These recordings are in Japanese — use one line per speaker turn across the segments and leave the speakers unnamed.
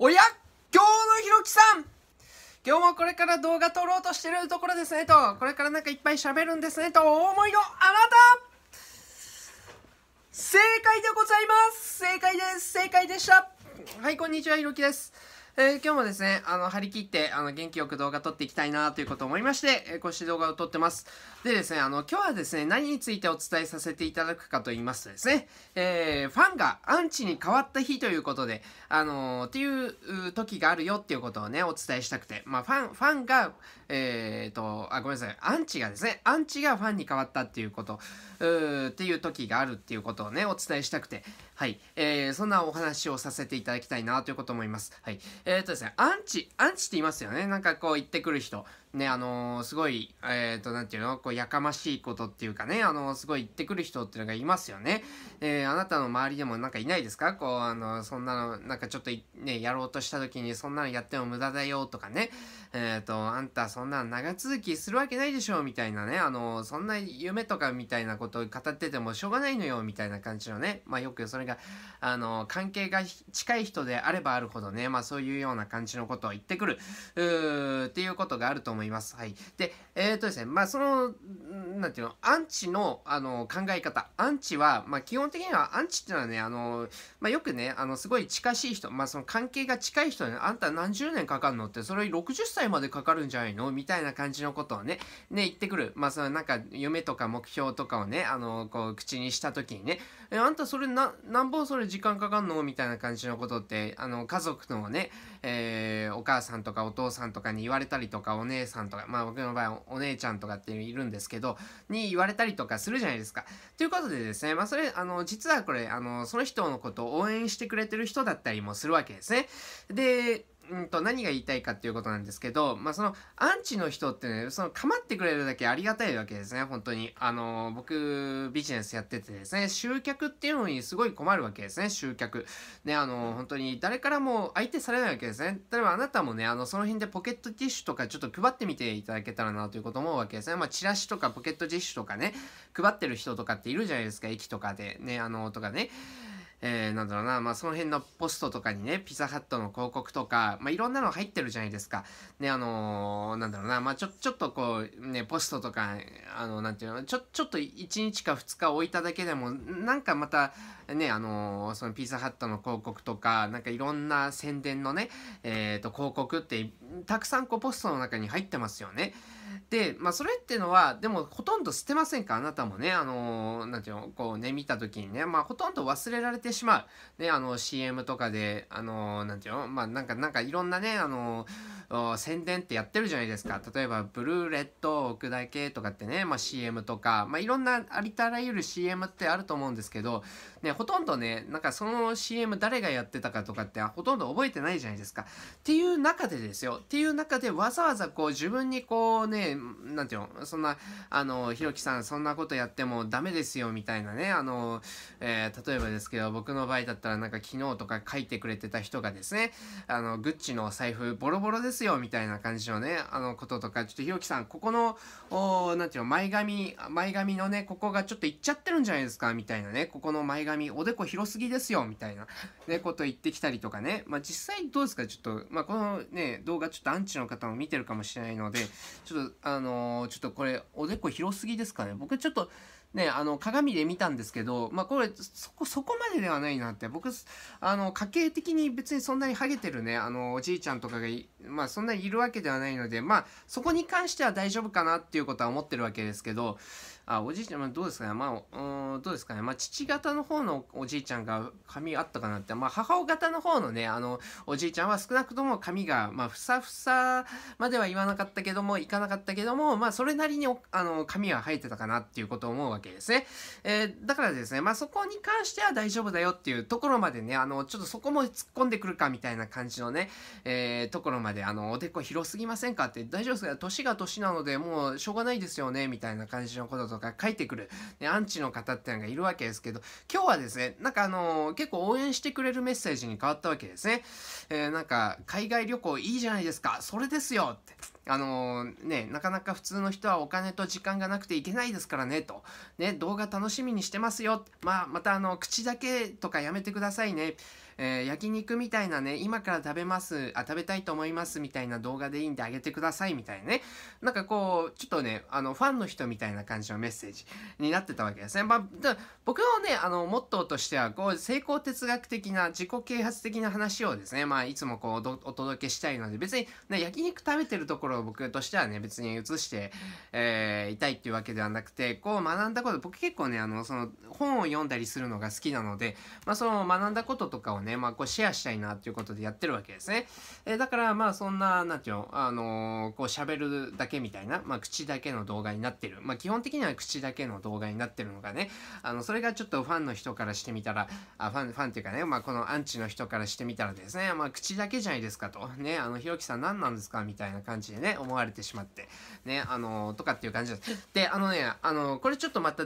おや今日のひろきさん今日もこれから動画撮ろうとしてるところですねと、これからなんかいっぱい喋るんですねと、思いのあなた正解でございます正解です正解でしたはい、こんにちは、ひろきです。えー、今日もですね、あの、張り切って、あの、元気よく動画撮っていきたいなということを思いまして、えー、こうして動画を撮ってます。でですね、あの、今日はですね、何についてお伝えさせていただくかと言いますとですね、えー、ファンがアンチに変わった日ということで、あのー、っていう時があるよっていうことをね、お伝えしたくて、まあ、ファン、ファンがえーと、あ、ごめんなさい、アンチがですね、アンチがファンに変わったっていうこと、うっていう時があるっていうことをね、お伝えしたくて、はい、えー、そんなお話をさせていただきたいなということを思います。はい。えーとですね、アンチ、アンチって言いますよね。なんかこう言ってくる人。ね、あのー、すごい、えっ、ー、と、なんていうのこう、やかましいことっていうかね、あのー、すごい言ってくる人っていうのがいますよね。えあなたの周りでもなんかいないですかこう、あのそんなの、なんかちょっとね、やろうとした時に、そんなのやっても無駄だよとかね、えっ、と、あんたそんなの長続きするわけないでしょみたいなね、あのそんな夢とかみたいなことを語っててもしょうがないのよみたいな感じのね、まあよくそれが、あの関係が近い人であればあるほどね、まあそういうような感じのことを言ってくる、うっていうことがあると思思います。はい。で、えっ、ー、とですね、まあ、その、なんていうの、アンチの、あの、考え方。アンチは、まあ、基本的には、アンチっていうのはね、あの、まあ、よくね、あの、すごい近しい人、まあ、その関係が近い人に、あんた何十年かかるのって、それ60歳までかかるんじゃないのみたいな感じのことをね、ね、言ってくる。まあ、その、なんか、夢とか目標とかをね、あの、こう、口にしたときにね、え、あんたそれな、なんぼそれ時間かかんのみたいな感じのことって、あの、家族のね、えー、お母さんとかお父さんとかに言われたりとか、お姉さんとか、まあ僕の場合お姉ちゃんとかっていうのいるんですけど、に言われたりとかするじゃないですか。ということでですね、まあそれ、あの、実はこれ、あの、その人のことを応援してくれてる人だったりもするわけですね。で、うんと何が言いたいかっていうことなんですけど、まあ、そのアンチの人ってね、その構ってくれるだけありがたいわけですね、本当に。あの、僕、ビジネスやっててですね、集客っていうのにすごい困るわけですね、集客。ね、あの、本当に誰からも相手されないわけですね。例えばあなたもね、あの、その辺でポケットティッシュとかちょっと配ってみていただけたらなということ思うわけですね。まあ、チラシとかポケットティッシュとかね、配ってる人とかっているじゃないですか、駅とかで、ね、あの、とかね。えー、なんだろうな、まあ、その辺のポストとかにね、ピザハットの広告とか、まあ、いろんなの入ってるじゃないですか。ね、あのー、なんだろうな、まあ、ちょ、ちょっとこう、ね、ポストとか、あの、なんていうの、ちょ、ちょっと1日か2日置いただけでも、なんかまた、ね、あのー、そのピザハットの広告とか、なんかいろんな宣伝のね、えっ、と、広告って、たくさんこう、ポストの中に入ってますよね。で、まあ、それってのは、でも、ほとんど捨てませんかあなたもね、あのー、なんていうの、こうね、見た時にね、まあ、ほとんど忘れられてしまう。ね、あの、CM とかで、あのー、なんていうの、まあ、なんか、なんかいろんなね、あのー、宣伝ってやってるじゃないですか。例えば、ブルーレット置くだけとかってね、まあ、CM とか、まあ、いろんなありたらゆる CM ってあると思うんですけど、ね、ほとんどね、なんかその CM 誰がやってたかとかってほとんど覚えてないじゃないですか。っていう中でですよ。っていう中でわざわざこう自分にこうね、なんていうの、そんな、あの、ひろきさんそんなことやってもダメですよみたいなね、あの、えー、例えばですけど、僕の場合だったらなんか昨日とか書いてくれてた人がですね、あの、グッチの財布ボロボロですよみたいな感じのね、あのこととか、ちょっとひろきさん、ここの、おなんていうの、前髪、前髪のね、ここがちょっといっちゃってるんじゃないですかみたいなね、ここの前髪紙おでこ広すぎですよみたいな、ね、こと言ってきたりとかね、まあ、実際どうですかちょっと、まあ、このね動画ちょっとアンチの方も見てるかもしれないのでちょっとあのー、ちょっとこれおでこ広すぎですかね僕ちょっとね、あの鏡で見たんですけど、まあ、これそこそこまでではないなって僕あの家計的に別にそんなにハゲてるねあのおじいちゃんとかがまあ、そんなにいるわけではないので、まあ、そこに関しては大丈夫かなっていうことは思ってるわけですけどあ、おじいちゃん、まあ、どうですかね、まあ、うん、どうですかね、まあ、父方の方のおじいちゃんが髪あったかなって、まあ、母方の方のね、あの、おじいちゃんは少なくとも髪が、まあ、ふさふさまでは言わなかったけども、いかなかったけども、まあ、それなりにあの、髪は生えてたかなっていうことを思うわけですね。えー、だからですね、まあ、そこに関しては大丈夫だよっていうところまでね、あの、ちょっとそこも突っ込んでくるかみたいな感じのね、えー、ところまで、あの、おでこ広すぎませんかって、大丈夫ですか年が年なので、もう、しょうがないですよね、みたいな感じのことととか書いてくる、ね、アンチの方ってのがいるわけですけど、今日はですね、なんかあのー、結構応援してくれるメッセージに変わったわけですね。えー、なんか、海外旅行いいじゃないですか、それですよって。あのー、ね、なかなか普通の人はお金と時間がなくていけないですからね、と。ね、動画楽しみにしてますよ。まあ、またあの、口だけとかやめてくださいね。えー、焼肉みたいなね、今から食べます、あ、食べたいと思いますみたいな動画でいいんであげてくださいみたいなね。なんかこう、ちょっとね、あの、ファンの人みたいな感じのメッセージになってたわけですね。まあ、僕のね、あの、モットーとしては、こう、成功哲学的な、自己啓発的な話をですね、まあ、いつもこう、お届けしたいので、別に、ね、焼肉食べてるところを僕としてはね、別に移して、えー、いたいっていうわけではなくて、こう学んだこと、僕結構ね、あの、その、本を読んだりするのが好きなので、まあ、その学んだこととかをね、まあ、こうシェアしたいなっていうことでやってるわけですね。えー、だから、まあ、そんな、なんていうの、あのー、こう喋るだけみたいな、まあ、口だけの動画になってる。まあ、基本的には口だけの動画になってるのがね、あの、それがちょっとファンの人からしてみたら、あ、ファン、ファンっていうかね、まあ、このアンチの人からしてみたらですね、まあ、口だけじゃないですかと。ね、あの、ひろきさん何なんですかみたいな感じでね、ね、思われてしまって。ね、あのー、とかっていう感じです。で、あのね、あのー、これちょっとまた、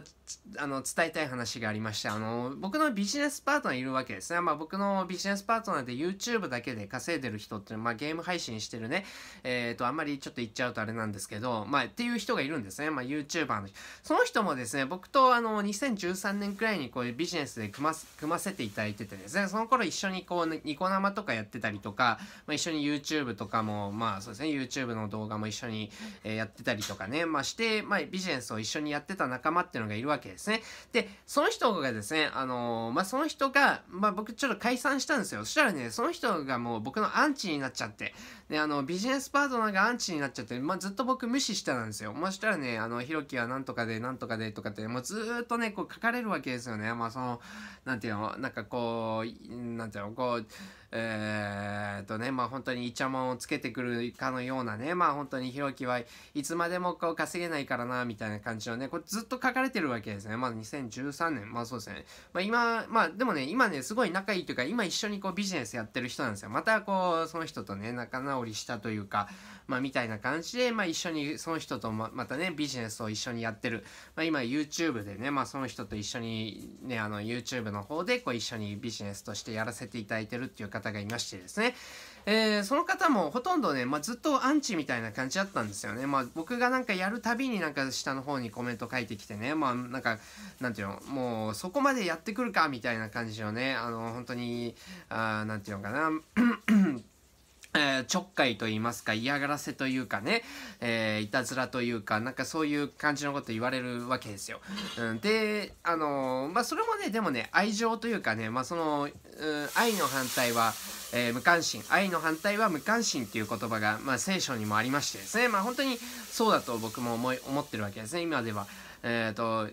あの、伝えたい話がありまして、あのー、僕のビジネスパートナーいるわけですね。まあ僕のビジネスパートナーで YouTube だけで稼いでる人っていうのは、まあゲーム配信してるね、えっ、と、あんまりちょっと言っちゃうとあれなんですけど、まあっていう人がいるんですね。まあ YouTuber の人。その人もですね、僕とあの、2013年くらいにこういうビジネスで組ま、組ませていただいててですね、その頃一緒にこう、ニコ生とかやってたりとか、まあ一緒に YouTube とかも、まあそうですね、YouTube の動画も一緒に、えやってたりとかね、まあ、して、まあ、ビジネスを一緒にやってた仲間っていうのがいるわけですね。で、その人がですね、あのー、まあ、その人が、まあ、僕ちょっと解散したんですよ。そしたらね、その人がもう僕のアンチになっちゃって、で、あの、ビジネスパートナーがアンチになっちゃって、まあ、ずっと僕無視してたんですよ。まあ、そしたらね、あの、ひろきはなんとかで、なんとかでとかって、もうずっとね、こう書かれるわけですよね。まあ、その、なんていうの、なんかこう、なんていうの、こう、えー、っとね、まあ本当にイチャモンをつけてくるかのようなね、まあ本当にひろきはいつまでもこう稼げないからな、みたいな感じのね、これずっと書かれてるわけですね。まあ2013年、まあそうですね。まあ今、まあでもね、今ね、すごい仲いいというか、今一緒にこうビジネスやってる人なんですよ。またこう、その人とね、仲直りしたというか、まあみたいな感じで、まあ一緒にその人とままたね、ビジネスを一緒にやってる。まあ今 YouTube でね、まあその人と一緒にね、あの YouTube の方でこう一緒にビジネスとしてやらせていただいてるっていう方方がいましてですね、えー、その方もほとんどね、まあ、ずっとアンチみたいな感じだったんですよね。まあ、僕がなんかやるたびになんか下の方にコメント書いてきてね、まあ、なんか、なんていうの、もうそこまでやってくるかみたいな感じをね、あの、本当に、あなんていうのかな、えー、ちょっかいと言いますか、嫌がらせというかね、えー、いたずらというか、なんかそういう感じのこと言われるわけですよ。うん、で、あのー、まあ、それもね、でもね、愛情というかね、まあ、その、うん、愛の反対は、えー、無関心、愛の反対は無関心っていう言葉が、まあ、聖書にもありましてですね、まあ、本当にそうだと僕も思い、思ってるわけですね、今では。えっ、と、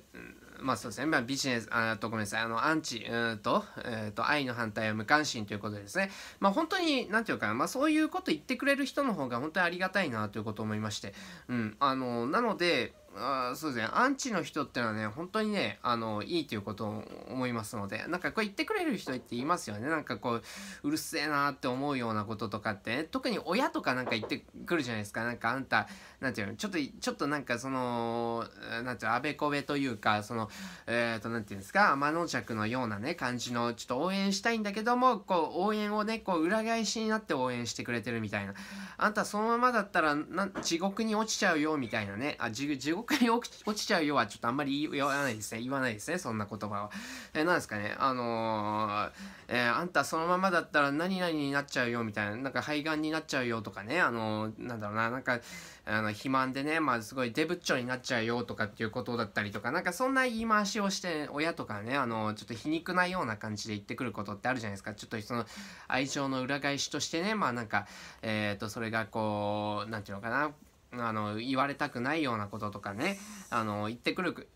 まあそうですね、まあ、ビジネス、あとごめんなさい、あの、アンチ、うんと、えっ、ー、と、愛の反対は無関心ということですね。まあ本当に、なんていうか、まあそういうこと言ってくれる人の方が本当にありがたいなということを思いまして、うん、あの、なので、あそうですね、アンチの人ってのはね、本当にね、あの、いいということを思いますので、なんかこう言ってくれる人っていますよね。なんかこう、うるせえなって思うようなこととかって、ね、特に親とかなんか言ってくるじゃないですか。なんかあんた、なんていうの、ちょっと、ちょっとなんかその、なんていうの、あべこべというか、その、えっ、ー、と、なんていうんですか、天の尺のようなね、感じの、ちょっと応援したいんだけども、こう、応援をね、こう、裏返しになって応援してくれてるみたいな。あんたそのままだったら、な地獄に落ちちゃうよ、みたいなね。あ、地獄に落ちちゃうよはちょっとあんまり言わないですね。言わないですね、そんな言葉は。えー、ですかね、あのー、えー、あんたそのままだったら何々になっちゃうよみたいな、なんか肺がんになっちゃうよとかね、あのー、なんだろうな、なんか、あの、肥満でね、まあすごいデブっちょになっちゃうよとかっていうことだったりとか、なんかそんな言い回しをして、親とかね、あのー、ちょっと皮肉なような感じで言ってくることってあるじゃないですか。ちょっとその、愛情の裏返しとしてね、まあなんか、えっ、と、それがこう、何て言うのかな、あの、言われたくないようなこととかね、あの、言ってくる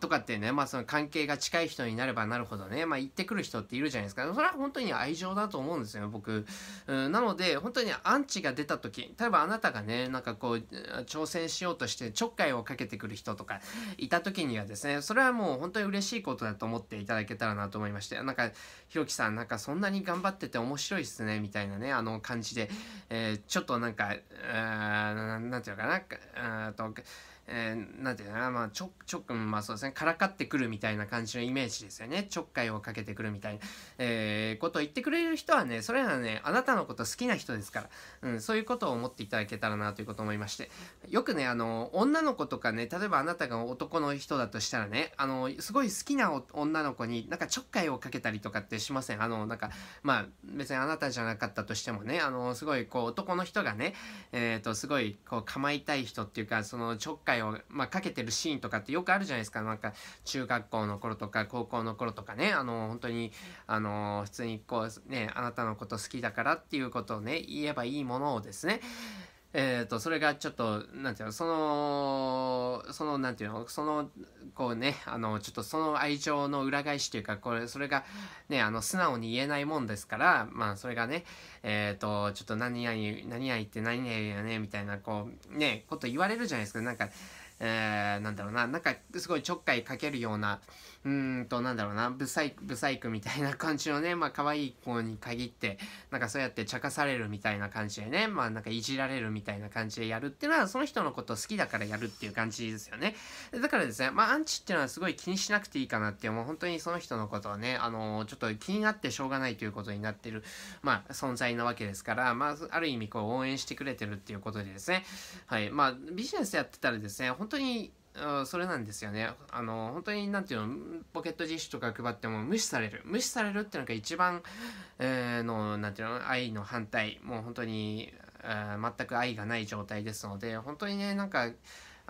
とかってね、まあその関係が近い人になればなるほどね、まあ行ってくる人っているじゃないですか。それは本当に愛情だと思うんですよ僕。なので、本当にアンチが出た時、例えばあなたがね、なんかこう、挑戦しようとしてちょっかいをかけてくる人とかいた時にはですね、それはもう本当に嬉しいことだと思っていただけたらなと思いまして、なんか、ひろきさんなんかそんなに頑張ってて面白いっすね、みたいなね、あの感じで、えー、ちょっとなんか、あーなんていうのかな、あと、えー、なんていうかな、まあ、ちょ、ちょ、まあそうですね、からかってくるみたいな感じのイメージですよね。ちょっかいをかけてくるみたいな、えー、ことを言ってくれる人はね、それはね、あなたのこと好きな人ですから、うん、そういうことを思っていただけたらなということを思いまして。よくね、あの、女の子とかね、例えばあなたが男の人だとしたらね、あの、すごい好きな女の子になんかちょっかいをかけたりとかってしません。あの、なんか、まあ、別にあなたじゃなかったとしてもね、あの、すごいこう、男の人がね、えっ、ー、と、すごいこう、構いたい人っていうか、そのちょっかいを、まあ、かけてるシーンとかってよくあるじゃないですか。なんか、中学校の頃とか、高校の頃とかね、あの、本当に、あの、普通にこう、ね、あなたのこと好きだからっていうことをね、言えばいいものをですね、えーと、それがちょっとなんていうのそのそのなんていうのそのこうねあのちょっとその愛情の裏返しというかこれそれがねあの素直に言えないもんですからまあそれがねえっ、ー、とちょっと何々何々言って何々やねみたいなこうねこと言われるじゃないですかなんかえー、なんだろうななんかすごいちょっかいかけるようなうんと、なんだろうな、ブサイク、ブサイクみたいな感じのね、まあ、可愛い子に限って、なんかそうやって茶化されるみたいな感じでね、まあ、なんかいじられるみたいな感じでやるっていうのは、その人のこと好きだからやるっていう感じですよね。だからですね、まあ、アンチっていうのはすごい気にしなくていいかなって、もう本当にその人のことをね、あのー、ちょっと気になってしょうがないということになってる、まあ、存在なわけですから、まあ、ある意味こう、応援してくれてるっていうことでですね、はい、まあ、ビジネスやってたらですね、本当にそれなんですよね。あの、本当に、なんていうの、ポケットティッシュとか配っても無視される。無視されるっていうのが一番、えー、の、なんていうの、愛の反対。もう本当に、えー、全く愛がない状態ですので、本当にね、なんか、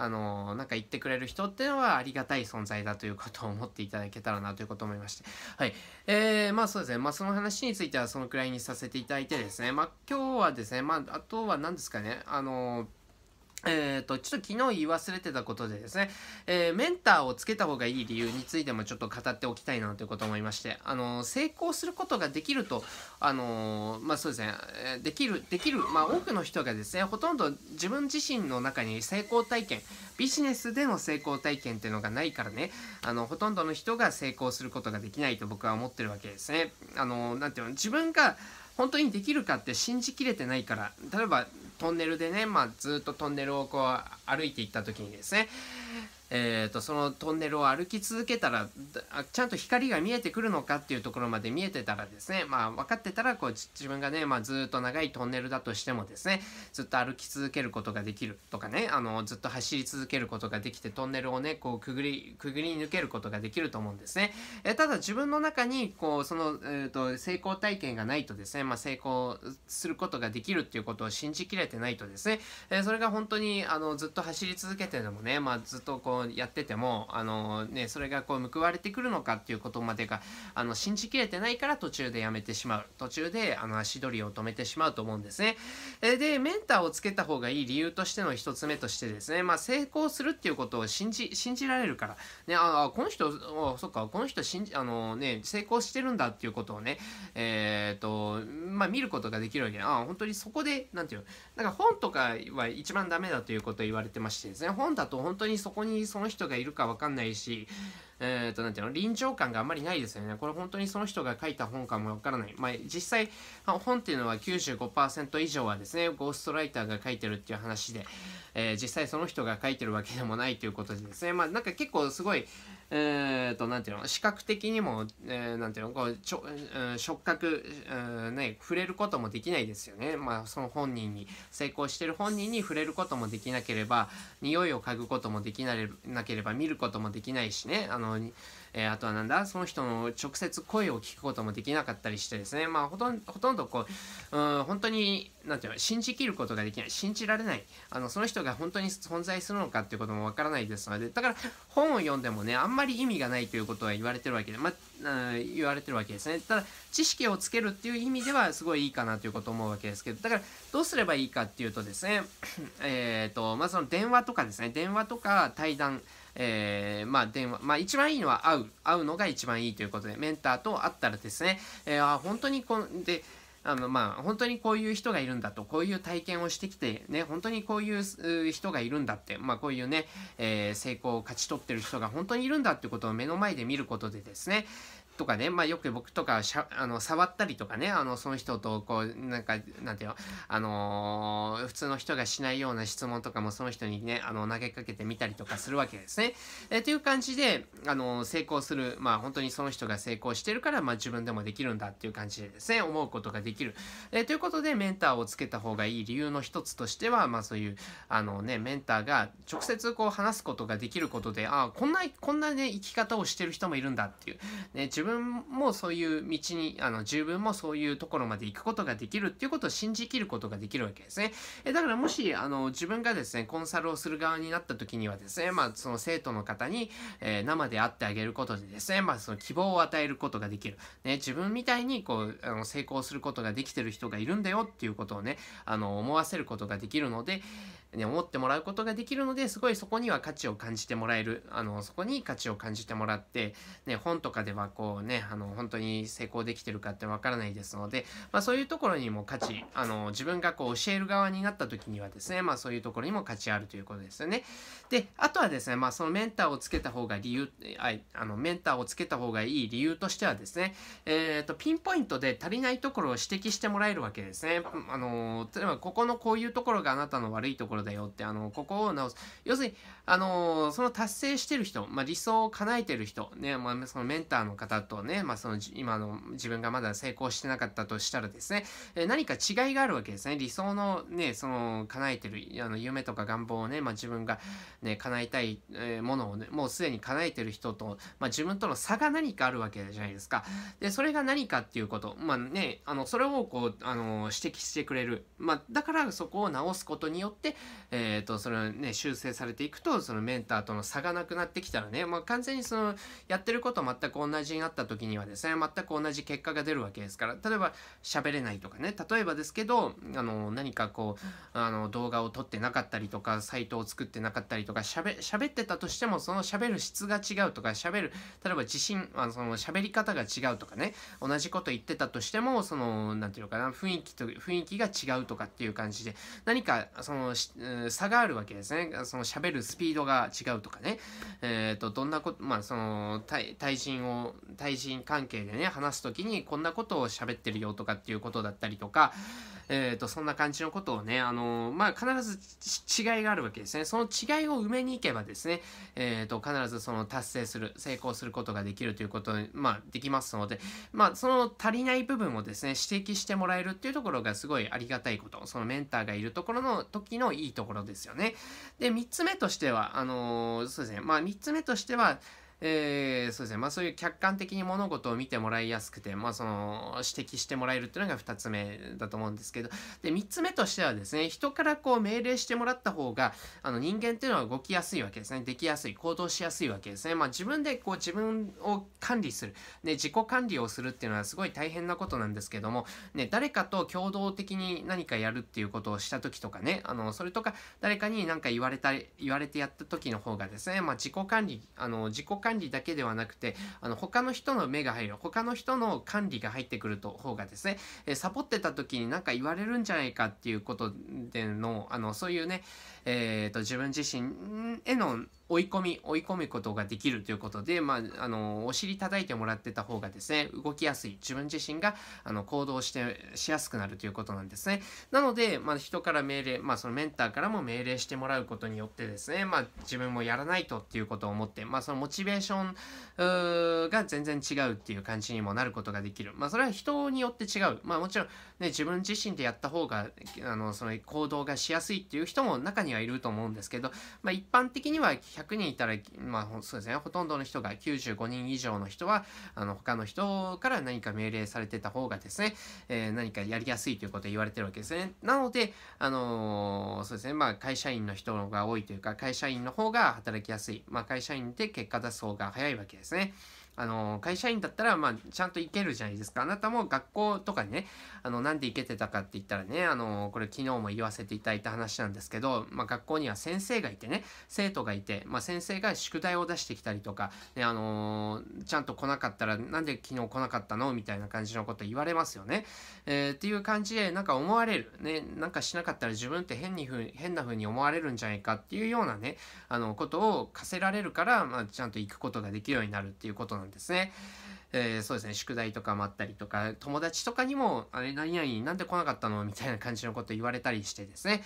あの、なんか言ってくれる人っていうのはありがたい存在だということを思っていただけたらなということを思いまして。はい。えー、まあそうですね。まあその話についてはそのくらいにさせていただいてですね。まあ今日はですね、まああとは何ですかね。あのえっ、ー、と、ちょっと昨日言い忘れてたことでですね、えー、メンターをつけた方がいい理由についてもちょっと語っておきたいなということを思いまして、あの成功することができると、あのまあ、そうですね、できる、できる、まあ、多くの人がですね、ほとんど自分自身の中に成功体験、ビジネスでの成功体験っていうのがないからね、あの、ほとんどの人が成功することができないと僕は思ってるわけですね。あのなんていうの、自分が、本当にできるかって信じきれてないから例えばトンネルでね、まあ、ずっとトンネルをこう歩いていった時にですねえーと、そのトンネルを歩き続けたらちゃんと光が見えてくるのかっていうところまで見えてたらですね、まあ、分かってたらこう自分がね、まあ、ずっと長いトンネルだとしてもですねずっと歩き続けることができるとかねあのずっと走り続けることができてトンネルをねこうくぐりくぐり抜けることができると思うんですね、えー、ただ自分の中にこうその、えーと、と成功体験がないとですね、まあ、成功することができるっていうことを信じきれてないとですね、えー、それが本当にあのずっと走り続けてでもね、まあ、ずっとこうやっててもあの、ね、それがこう報われてくるのかっていうことまでがあの信じきれてないから途中でやめてしまう途中であの足取りを止めてしまうと思うんですね。でメンターをつけた方がいい理由としての一つ目としてですね、まあ、成功するっていうことを信じ信じられるから、ね、あこの人そっかこの人信じあの、ね、成功してるんだっていうことをね、えーとまあ、見ることができるわけであ本当にそこで何て言うなんか本とかは一番ダメだということを言われてましてですね本だと本当にそこにその人がいるか分かんないし、えっ、ー、と、なんていうの、臨場感があまりないですよね。これ本当にその人が書いた本かも分からない。まあ、実際、本っていうのは95%以上はですね、ゴーストライターが書いてるっていう話で、えー、実際その人が書いてるわけでもないということでですね、まあ、なんか結構すごい、えっ、と、なんていうの、視覚的にも、えー、なんていうの、こう、ちょ、うん、触覚、うん、ね、触れることもできないですよね。まあ、その本人に、成功してる本人に触れることもできなければ、匂いを嗅ぐこともできなれなければ、見ることもできないしね、あの、えー、あとはなんだその人の直接声を聞くこともできなかったりしてですね、まあ、ほとんほとんどこう、うん、本当に、なんていうの、信じきることができない、信じられない、あのその人が本当に存在するのかっていうこともわからないですので、だから本を読んでもね、あんまり意味がないということは言われてるわけで、まあ、言われてるわけですね。ただ、知識をつけるっていう意味では、すごいいいかなということを思うわけですけど、だから、どうすればいいかっていうとですね、えっ、ー、と、まあ、その電話とかですね、電話とか対談、えー、まあ電話、まあ一番いいのは会う、会うのが一番いいということで、メンターと会ったらですね、えー、本当にこんで、あのまあ、本当にこういう人がいるんだと、こういう体験をしてきて、ね、本当にこういう人がいるんだって、まあ、こういうね、えー、成功を勝ち取ってる人が本当にいるんだってことを目の前で見ることでですね、とかね、まあ、よく僕とかしゃあの触ったりとかねあのその人とこうなんかなんていうの、あのー、普通の人がしないような質問とかもその人にねあの投げかけてみたりとかするわけですね。えという感じで、あのー、成功する、まあ、本当にその人が成功してるから、まあ、自分でもできるんだっていう感じでですね思うことができる。えということでメンターをつけた方がいい理由の一つとしては、まあ、そういうあの、ね、メンターが直接こう話すことができることでああこんなこんな、ね、生き方をしてる人もいるんだっていう、ね、自分分もそういう道に、あの、自分もそういうところまで行くことができるっていうことを信じきることができるわけですね。えだからもし、あの、自分がですね、コンサルをする側になった時にはですね、まあ、その生徒の方に、えー、生で会ってあげることでですね、まあ、その希望を与えることができる。ね、自分みたいに、こう、あの、成功することができてる人がいるんだよっていうことをね、あの、思わせることができるので、ね、思ってもらうことができるのですごいそこには価値を感じてもらえるあのそこに価値を感じてもらって、ね、本とかではこうねあの本当に成功できてるかってわからないですので、まあ、そういうところにも価値あの自分がこう教える側になった時にはですね、まあ、そういうところにも価値あるということですよね。であとはですね、まあ、そのメンターをつけた方が理由ああのメンターをつけた方がいい理由としてはですね、えーと、とピンポイントで足りないところを指摘してもらえるわけですね。あの例えばここのこういうところがあなたの悪いところだよってあのここを直す要するにあのその達成してる人、まあ、理想を叶えてる人ね、まあ、そのメンターの方とね、まあ、その今の自分がまだ成功してなかったとしたらですね、え何か違いがあるわけですね理想のねその叶えてるあの夢とか願望をね、まあ、自分がね叶えたいものをねもうすでに叶えてる人と、まあ、自分との差が何かあるわけじゃないですかでそれが何かっていうことまあねあのそれをこうあの指摘してくれるまあだからそこを直すことによってえっ、ー、と、そのね、修正されていくと、そのメンターとの差がなくなってきたらね、まあ、完全にその、やってること全く同じになった時にはですね、全く同じ結果が出るわけですから、例えば喋れないとかね、例えばですけど、あの、何かこう、あの、動画を撮ってなかったりとか、サイトを作ってなかったりとか、喋、喋ってたとしても、その喋る質が違うとか、喋る、例えば自信、あのその喋り方が違うとかね、同じこと言ってたとしても、その、なんていうのかな、雰囲気と、雰囲気が違うとかっていう感じで、何か、その、差があるわけですね。その喋るスピードが違うとかね。えっ、ー、と、どんなこと、まあ、その、対、人を、対人関係でね、話すときにこんなことを喋ってるよとかっていうことだったりとか、えーと、そんな感じのことをね、あのー、まあ、必ず違いがあるわけですね。その違いを埋めに行けばですね、えーと、必ずその達成する、成功することができるということまあ、できますので、まあ、その足りない部分をですね、指摘してもらえるっていうところがすごいありがたいこと。そのメンターがいるところの時のいいところですよね。で、3つ目としては、あのー、そうですね、まあ、3つ目としては、えー、そうですね。まあそういう客観的に物事を見てもらいやすくて、まあその指摘してもらえるっていうのが2つ目だと思うんですけど、で、3つ目としてはですね、人からこう命令してもらった方が、あの人間っていうのは動きやすいわけですね。できやすい、行動しやすいわけですね。まあ自分でこう自分を管理する、ね、自己管理をするっていうのはすごい大変なことなんですけども、ね、誰かと共同的に何かやるっていうことをした時とかね、あの、それとか誰かに何か言われた、言われてやった時の方がですね、まあ自己管理、あの、自己管理管理だけではなくて、あの、他の人の目が入る、他の人の管理が入ってくると方がですね、えサボってた時になんか言われるんじゃないかっていうことでの、あの、そういうね、えっ、ー、と、自分自身への追い込み、追い込むことができるということで、まあ、あの、お尻叩いてもらってた方がですね、動きやすい、自分自身が、あの、行動して、しやすくなるということなんですね。なので、まあ、人から命令、まあ、そのメンターからも命令してもらうことによってですね、まあ、自分もやらないとっていうことを思って、まあ、そのモチベーション、が全然違うっていう感じにもなることができる。まあ、それは人によって違う。まあ、もちろん、で自分自身でやった方があのその行動がしやすいっていう人も中にはいると思うんですけど、まあ、一般的には100人いたら、まあ、そうですねほとんどの人が95人以上の人はあの他の人から何か命令されてた方がですね、えー、何かやりやすいということを言われてるわけですね。なので、あのー、そうですね、まあ、会社員の人が多いというか、会社員の方が働きやすい。まあ、会社員で結果出す方が早いわけですね。あの会社員だったらまあちゃんと行けるじゃないですかあなたも学校とかねあのなんで行けてたかって言ったらねあのこれ昨日も言わせていただいた話なんですけど、まあ、学校には先生がいてね生徒がいて、まあ、先生が宿題を出してきたりとか、ねあのちゃんと来なかったらなんで昨日来なかったのみたいな感じのこと言われますよね、えー、っていう感じでなんか思われるねなんかしなかったら自分って変にふ変な風に思われるんじゃないかっていうようなねあのことを課せられるから、まあ、ちゃんと行くことができるようになるっていうことなんですんですね。えー、そうですね、宿題とかもあったりとか、友達とかにも、あれ、何々、なんで来なかったのみたいな感じのこと言われたりしてですね。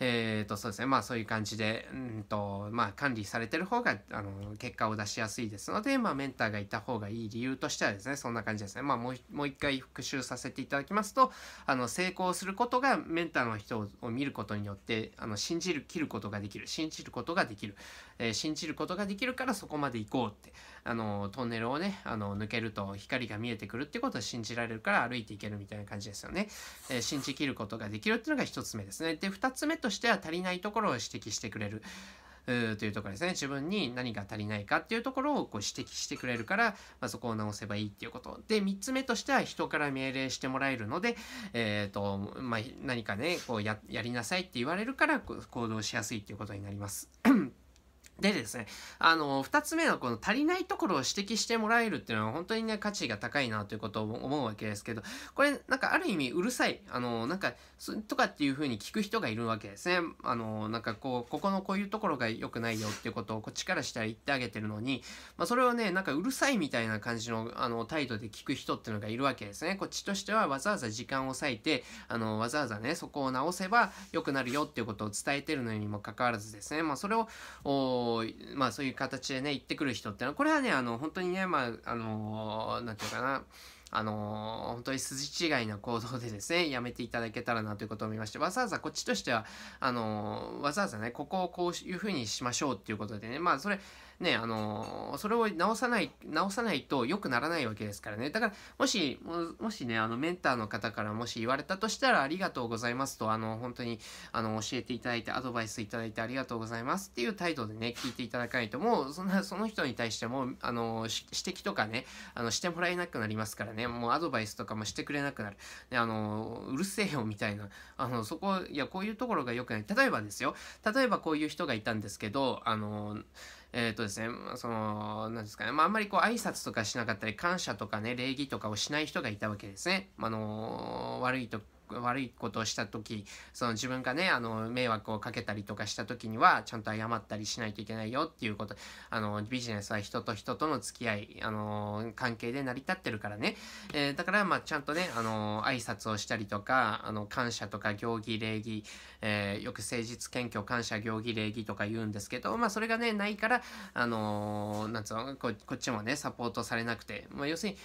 えっ、ー、と、そうですね。まあそういう感じで、うんと、まあ管理されてる方が、あの、結果を出しやすいですので、まあメンターがいた方がいい理由としてはですね、そんな感じですね。まあもう、もう一回復習させていただきますと、あの、成功することがメンターの人を見ることによって、あの、信じる、切ることができる。信じることができる。えー、信じることができるからそこまで行こうって。あの、トンネルをね、あの、抜けると光が見えてくるってことを信じられるから歩いていけるみたいな感じですよね。えー、信じきることができるっていうのが一つ目ですね。で、二つ目ととしては足りないところを指摘してくれる。というところですね自分に何が足りないかっていうところをこう指摘してくれるから、まあ、そこを直せばいいっていうことで3つ目としては人から命令してもらえるので、えーとまあ、何かねこうやりなさいって言われるから行動しやすいっていうことになります。でですね、あの、二つ目のこの足りないところを指摘してもらえるっていうのは本当にね、価値が高いなということを思うわけですけど、これなんかある意味うるさい、あの、なんか、とかっていうふうに聞く人がいるわけですね。あの、なんかこう、ここのこういうところが良くないよっていうことをこっちからしたら言ってあげてるのに、まあそれをね、なんかうるさいみたいな感じの、あの、態度で聞く人っていうのがいるわけですね。こっちとしてはわざわざ時間を割いて、あの、わざわざね、そこを直せば良くなるよっていうことを伝えてるのにもかかわらずですね、まあそれを、まあそういう形でね、行ってくる人ってのは、これはね、あの、本当にね、まあ、あのー、なんていうかな、あのー、本当に筋違いな行動でですね、やめていただけたらなということを見まして、わざわざこっちとしては、あのー、わざわざね、ここをこういうふうにしましょうっていうことでね、まあそれ、ね、あのそれを直さない、直さないと良くならないわけですからね。だから、もし、もしね、あの、メンターの方からもし言われたとしたら、ありがとうございますと、あの、本当に、あの、教えていただいて、アドバイスいただいてありがとうございますっていう態度でね、聞いていただかないと、もう、そんな、その人に対しても、あの、指摘とかね、あの、してもらえなくなりますからね、もうアドバイスとかもしてくれなくなる。で、あの、うるせえよ、みたいな。あの、そこ、いや、こういうところが良くない。例えばですよ。例えばこういう人がいたんですけど、あの、えっ、ー、とですね、その、なんですかね、まあ、あんまりこう、挨拶とかしなかったり、感謝とかね、礼儀とかをしない人がいたわけですね。あのー、悪いと、悪いことをした時その自分がねあの迷惑をかけたりとかした時にはちゃんと謝ったりしないといけないよっていうことあのビジネスは人と人との付き合いあの関係で成り立ってるからね、えー、だからまあちゃんとねあの挨拶をしたりとかあの感謝とか行儀礼儀、えー、よく誠実謙虚感謝行儀礼儀とか言うんですけどまあそれがねないからあのなんつうのこっちもねサポートされなくて、まあ、要するに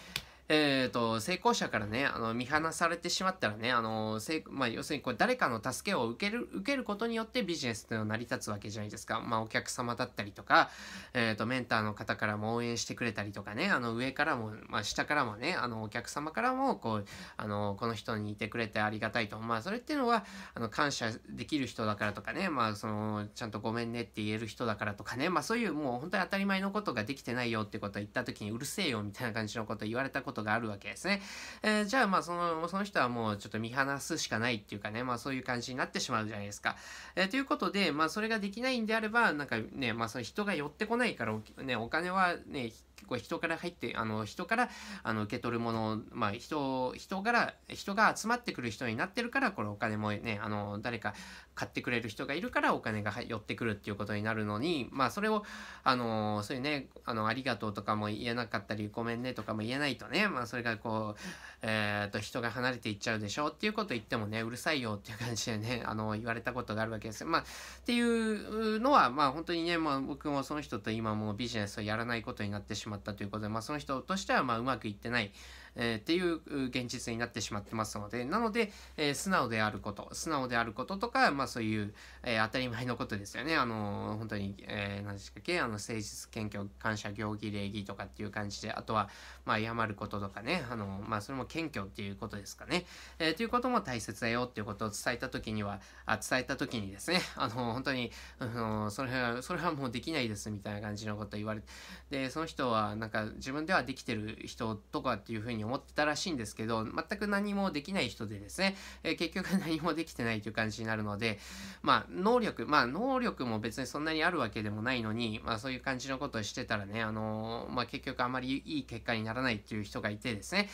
えっ、ー、と、成功者からね、あの、見放されてしまったらね、あの、まあ、要するにこれ誰かの助けを受ける、受けることによってビジネスというのは成り立つわけじゃないですか。まあ、お客様だったりとか、えっ、ー、と、メンターの方からも応援してくれたりとかね、あの、上からも、まあ、下からもね、あの、お客様からも、こう、あの、この人にいてくれてありがたいと。まあ、それっていうのは、あの、感謝できる人だからとかね、まあ、その、ちゃんとごめんねって言える人だからとかね、まあ、そういうもう本当に当たり前のことができてないよってことを言った時にうるせえよみたいな感じのこと言われたことことがあるわけですね。えー、じゃあまあその、その人はもうちょっと見放すしかないっていうかね、まあそういう感じになってしまうじゃないですか。えー、ということで、まあそれができないんであれば、なんかね、まあその人が寄ってこないから、ね、お金はね、結構人から入って、あの、人から、あの、受け取るものを、まあ、人、人から、人が集まってくる人になってるから、これお金もね、あの、誰か買ってくれる人がいるからお金が寄ってくるっていうことになるのに、まあ、それを、あの、そういうね、あの、ありがとうとかも言えなかったり、ごめんねとかも言えないとね、まあ、それがこう、えっ、ー、と、人が離れていっちゃうでしょっていうこと言ってもね、うるさいよっていう感じでね、あの、言われたことがあるわけですよ。まあ、っていうのは、まあ、本当にね、まあ、僕もその人と今もうビジネスをやらないことになってしまうまったということで、まあ、その人としてはまあうまくいってないえー、っていう現実になってしまってますので、なので、えー、素直であること、素直であることとか、まあそういう、えー、当たり前のことですよね。あの、本当に、えー、何でしたっけ、あの、誠実、謙虚、感謝、行儀、礼儀とかっていう感じで、あとは、まあ謝ることとかね、あの、まあそれも謙虚っていうことですかね。えー、ということも大切だよっていうことを伝えたときには、あ伝えたときにですね、あの、本当に、あの、それは、それはもうできないですみたいな感じのこと言われて、で、その人は、なんか自分ではできてる人とかっていうふうに思ってたらしいんですけど、全く何もできない人でですね、えー、結局何もできてないという感じになるので、まあ、能力、まあ、能力も別にそんなにあるわけでもないのに、まあ、そういう感じのことをしてたらね、あのー、まあ、結局あまりいい結果にならないっていう人がいてですね、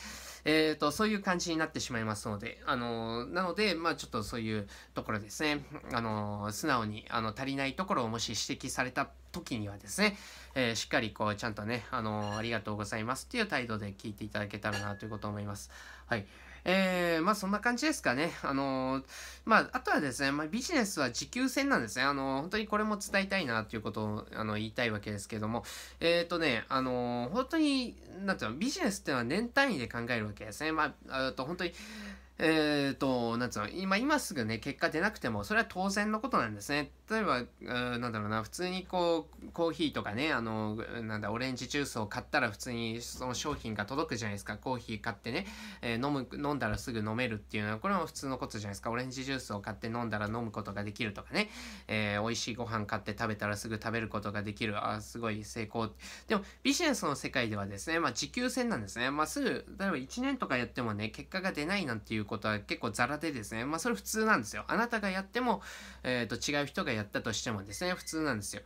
えー、と、そういう感じになってしまいますので、あのー、なので、まあちょっとそういうところですね、あのー、素直に、あの、足りないところをもし指摘された時にはですね、えー、しっかりこう、ちゃんとね、あのありがとうございますっていう態度で聞いていただけたらなということを思います。はい。えー、まあそんな感じですかね。あのー、まああとはですね、まあビジネスは持久戦なんですね。あのー、本当にこれも伝えたいなということをあの言いたいわけですけども、えっ、とね、あの本当に、なんていうの、ビジネスっていうのは年単位で考えるわけですね。まあ、あと本当に、えっ、ー、と、なんつうの、今、今すぐね、結果出なくても、それは当然のことなんですね。例えば、なんだろうな、普通にこう、コーヒーとかね、あの、なんだ、オレンジジュースを買ったら普通にその商品が届くじゃないですか。コーヒー買ってね、えー、飲む、飲んだらすぐ飲めるっていうのは、これは普通のことじゃないですか。オレンジジュースを買って飲んだら飲むことができるとかね、えー、美味しいご飯買って食べたらすぐ食べることができる。あ、すごい成功。でも、ビジネスの世界ではですね、まあ、時給戦なんですね。まあ、すぐ、例えば1年とかやってもね、結果が出ないなんていうことは結構ザラでですね、まあそれ普通なんですよ。あなたがやっても、えっ、と違う人がやったとしてもですね、普通なんですよ。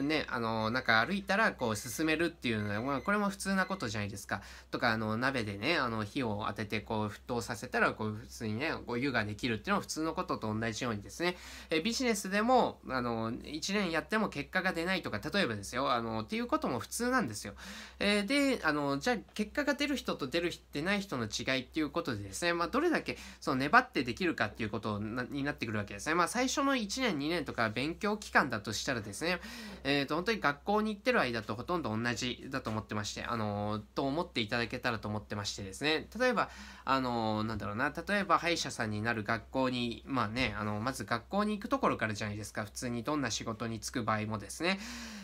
ね、あの、なんか歩いたらこう進めるっていうのは、まあこれも普通なことじゃないですか。とか、あの、鍋でね、あの、火を当ててこう沸騰させたら、こう普通にね、こう湯ができるっていうのは普通のことと同じようにですね、えビジネスでも、あの、1年やっても結果が出ないとか、例えばですよ、あの、っていうことも普通なんですよ。えー、で、あの、じゃあ結果が出る人と出る人出ない人の違いっていうことでですね、まあどれだけけ、その粘ってできるかっていうことになってくるわけですね。まあ、最初の1年、2年とか勉強期間だとしたらですね、えっ、ー、と、本当に学校に行ってる間とほとんど同じだと思ってまして、あのー、と思っていただけたらと思ってましてですね、例えば、あのー、なんだろうな、例えば歯医者さんになる学校に、まあね、あの、まず学校に行くところからじゃないですか、普通にどんな仕事に就く場合もですね、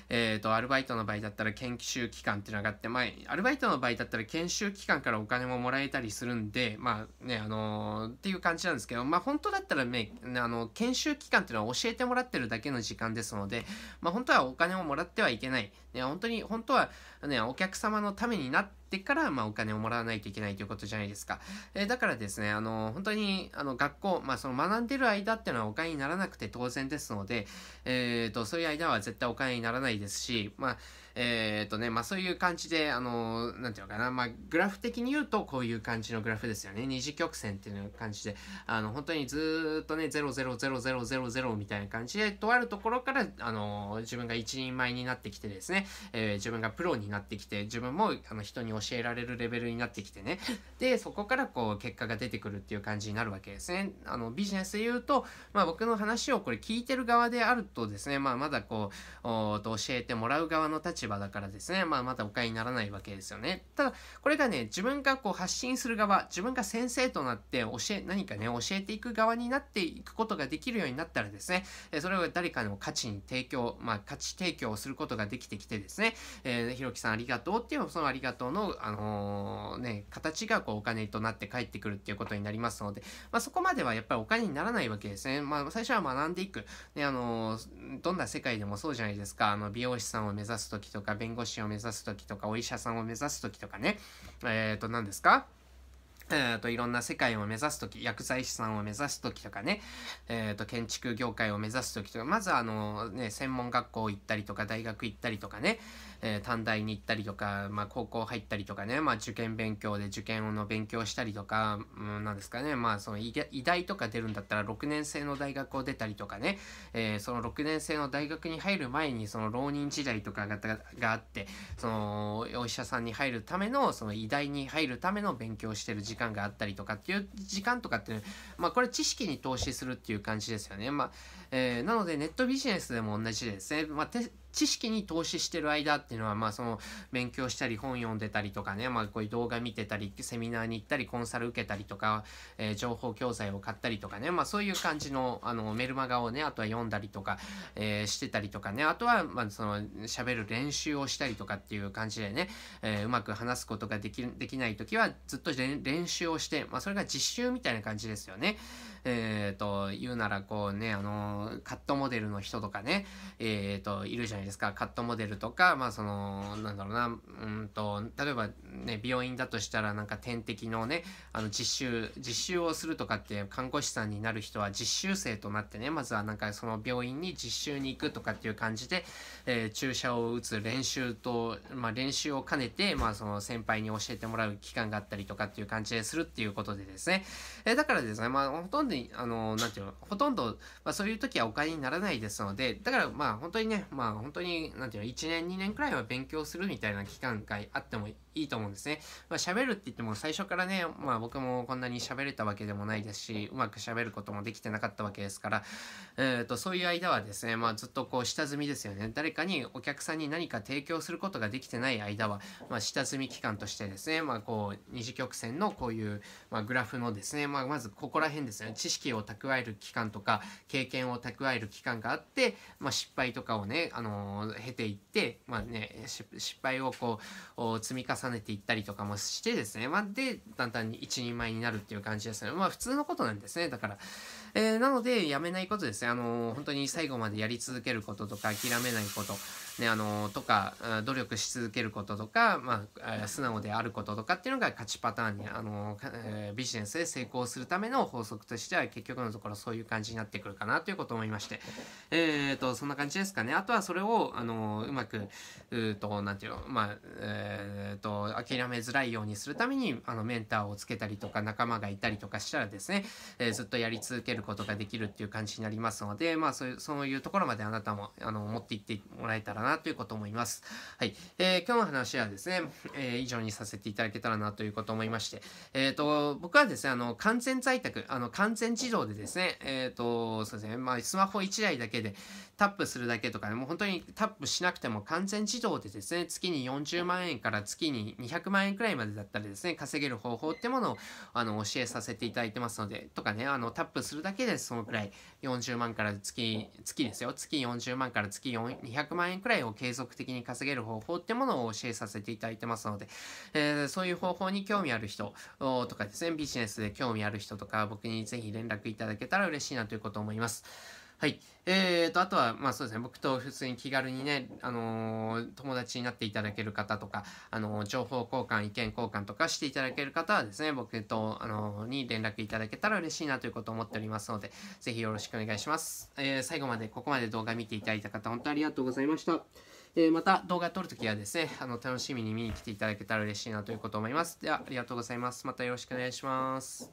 えっ、と、アルバイトの場合だったら研修期間っていうのがあって、まあ、アルバイトの場合だったら研修期間からお金ももらえたりするんで、まあね、あのっていう感じなんですけど、まあ、本当だったらね、あの、研修期間っていうのは教えてもらってるだけの時間ですので、まあ、本当はお金をもらってはいけない。ね、本当に、本当はね、お客様のためになって、から、まあ、お金をもらわないといけないということじゃないですか。えー、だからですね、あの、本当に、あの、学校、まあ、その学んでる間っていうのはお金にならなくて当然ですので、えっ、ー、と、そういう間は絶対お金にならないですし、まあ、えー、っとね、まあそういう感じで、あのなんていうのかな、まあグラフ的に言うとこういう感じのグラフですよね。二次曲線っていう感じで、あの、本当にずっとね、0 0 0 0 0 0みたいな感じで、とあるところから、あの自分が一人前になってきてですね、えー、自分がプロになってきて、自分もあの人に教えられるレベルになってきてね、で、そこからこう結果が出てくるっていう感じになるわけですね。あの、ビジネスで言うと、まあ僕の話をこれ聞いてる側であるとですね、まあまだこう、おと教えてもらう側の立場立場だからですね、まあ、まだお買いにならないわけですよね。ただ、これがね、自分がこう発信する側、自分が先生となって教え、何かね、教えていく側になっていくことができるようになったらですね、それを誰かの価値に提供、まあ、価値提供をすることができてきてですね、えー、ひろきさんありがとうっていう、そのありがとうの、あのー、ね、形がこうお金となって返ってくるっていうことになりますので、まあ、そこまではやっぱりお金にならないわけですね。まあ、最初は学んでいく。ね、あのー、どんな世界でもそうじゃないですか、あの、美容師さんを目指すときとか、弁護士を目指す時とか、お医者さんを目指す時とかね、えっ、ー、と、何ですかえー、といろんな世界を目指す時薬剤師さんを目指す時とかね、えー、と建築業界を目指す時とかまずあの、ね、専門学校行ったりとか大学行ったりとかね、えー、短大に行ったりとか、まあ、高校入ったりとかね、まあ、受験勉強で受験の勉強したりとか、うん、なんですかね、まあ、その医大とか出るんだったら6年生の大学を出たりとかね、えー、その6年生の大学に入る前にその浪人時代とかががあってそのお医者さんに入るためのその医大に入るための勉強してる時時間があったりとかっていう時間とかって、ね、まあこれ知識に投資するっていう感じですよね。まあえー、なのでネットビジネスでも同じですね。まあ知識に投資してる間っていうのは、まあその、勉強したり本読んでたりとかね、まあこういう動画見てたり、セミナーに行ったり、コンサル受けたりとか、えー、情報教材を買ったりとかね、まあそういう感じの、あの、メルマガをね、あとは読んだりとか、えー、してたりとかね、あとは、まあその、喋る練習をしたりとかっていう感じでね、えー、うまく話すことができ、できない時は、ずっと練習をして、まあそれが実習みたいな感じですよね。えー、と、言うならこうね、あの、カットモデルの人とかね、えっ、ー、と、いるじゃないですか。カットモデルとか、まあその、なんだろうな、うんと、例えばね、病院だとしたらなんか点滴のね、あの、実習、実習をするとかって看護師さんになる人は実習生となってね、まずはなんかその病院に実習に行くとかっていう感じで、えー、注射を打つ練習と、まあ練習を兼ねて、まあその先輩に教えてもらう期間があったりとかっていう感じでするっていうことでですね、えー、だからですね、まあほとんどに、あの、なんていうの、ほとんど、まあ、そういう時はお金にならないですので、だからまあ本当にね、まあ本当に、なんていうの、1年2年くらいは勉強するみたいな期間があってもいいと思うんですね。まあ、喋るって言っても最初からね、まあ僕もこんなに喋れたわけでもないですし、うまく喋ることもできてなかったわけですから、えー、と、そういう間はですね、まあずっとこう下積みですよね。誰かにお客さんに何か提供することができてない間は、まあ下積み期間としてですね、まあこう、二次曲線のこういう、まあグラフのですね、まあまずここら辺ですね、知識を蓄える期間とか、経験を蓄える期間があって、まあ失敗とかをね、あのー、経ていって、まあね、失敗をこう、積み重ね重ねていったりとかもしてですね、まあ、で、だんだんに一人前になるっていう感じですね。まあ、普通のことなんですね。だから、えー、なので、やめないことですね。あのー、本当に最後までやり続けることとか、諦めないこと、ね、あのー、とか、努力し続けることとか、まあ、素直であることとかっていうのが勝ちパターンに、あのえビジネスで成功するための法則としては、結局のところそういう感じになってくるかなということを思いまして、えっ、と、そんな感じですかね。あとはそれを、あのうまく、うと、なんていうの、まあ、えっ、と、諦めづらいようにするために、あの、メンターをつけたりとか、仲間がいたりとかしたらですね、えずっとやり続けることができるっていう感じになりますので、まあそういう、そういうところまであなたも、あの、持っていってもらえたらなということ思います。はい。えー、今日の話はですね、えー、以上にさせていただけたらなということ思いまして、えっ、ー、と、僕はですね、あの、完全在宅、あの、完全自動でですね、えっ、ー、と、そうですね、まあスマホ1台だけでタップするだけとか、ね、もう本当にタップしなくても完全自動でですね、月に40万円から月に200万円くらいまでだったらですね、稼げる方法ってものを、あの、教えさせていただいてますので、とかね、あの、タップするだけけでそのくらい40万から月、月ですよ。月40万から月200万円くらいを継続的に稼げる方法ってものを教えさせていただいてますので、えー、そういう方法に興味ある人とかですね、ビジネスで興味ある人とか、僕にぜひ連絡いただけたら嬉しいなということを思います。はい。えーと、あとは、まあそうですね、僕と普通に気軽にね、あのー、友達になっていただける方とか、あのー、情報交換、意見交換とかしていただける方はですね、僕と、あのー、に連絡いただけたら嬉しいなということを思っておりますので、ぜひよろしくお願いします。え最後まで、ここまで動画見ていただいた方、本当にありがとうございました。えまた動画撮るときはですね、あの、楽しみに見に来ていただけたら嬉しいなということを思います。では、ありがとうございます。またよろしくお願いします。